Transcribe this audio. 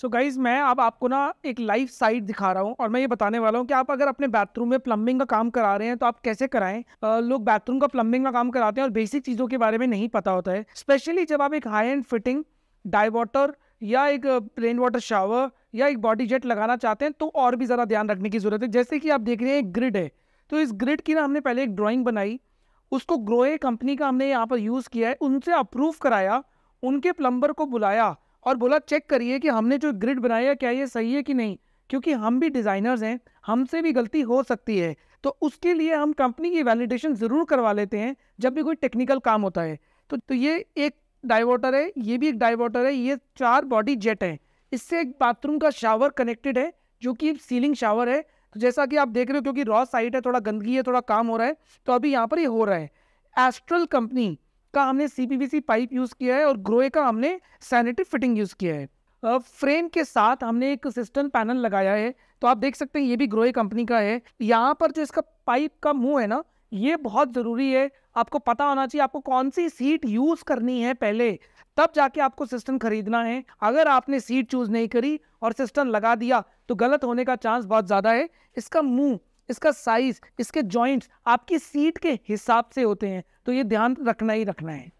सो so guys मैं अब आपको ना एक लाइव साइट दिखा रहा हूँ और मैं ये बताने वाला हूँ कि आप अगर अपने बाथरूम में प्लम्बिंग का काम करा रहे हैं तो आप कैसे कराएं लोग बाथरूम का प्लम्बिंग का काम कराते हैं और बेसिक चीज़ों के बारे में नहीं पता होता है स्पेशली जब आप एक हाई एंड फिटिंग डाई वाटर या एक प्लेन वाटर शावर या एक बॉडी जेट लगाना चाहते हैं तो और भी ज़्यादा ध्यान रखने की ज़रूरत है जैसे कि आप देख रहे हैं एक ग्रिड है तो इस ग्रिड की ना हमने पहले एक ड्राइंग बनाई उसको ग्रोए कंपनी का हमने यहाँ पर यूज़ किया है उनसे अप्रूव कराया उनके प्लम्बर को बुलाया और बोला चेक करिए कि हमने जो ग्रिड बनाया क्या ये सही है कि नहीं क्योंकि हम भी डिज़ाइनर्स हैं हमसे भी गलती हो सकती है तो उसके लिए हम कंपनी की वैलिडेशन ज़रूर करवा लेते हैं जब भी कोई टेक्निकल काम होता है तो तो ये एक डाइवर्टर है ये भी एक डाइवर्टर है ये चार बॉडी जेट हैं इससे एक बाथरूम का शावर कनेक्टेड है जो कि सीलिंग शावर है तो जैसा कि आप देख रहे हो क्योंकि रॉ साइट है थोड़ा गंदगी है थोड़ा काम हो रहा है तो अभी यहाँ पर ये हो रहा है एस्ट्रल कंपनी का हमने सी पाइप यूज़ किया है और ग्रोए का हमने सैनिटरी फिटिंग यूज़ किया है फ्रेम के साथ हमने एक सिस्टम पैनल लगाया है तो आप देख सकते हैं ये भी ग्रोए कंपनी का है यहाँ पर जो इसका पाइप का मुंह है ना ये बहुत ज़रूरी है आपको पता होना चाहिए आपको कौन सी सीट यूज़ करनी है पहले तब जाके आपको सिस्टम खरीदना है अगर आपने सीट चूज़ नहीं करी और सिस्टम लगा दिया तो गलत होने का चांस बहुत ज़्यादा है इसका मुंह इसका साइज इसके जॉइंट्स आपकी सीट के हिसाब से होते हैं तो ये ध्यान रखना ही रखना है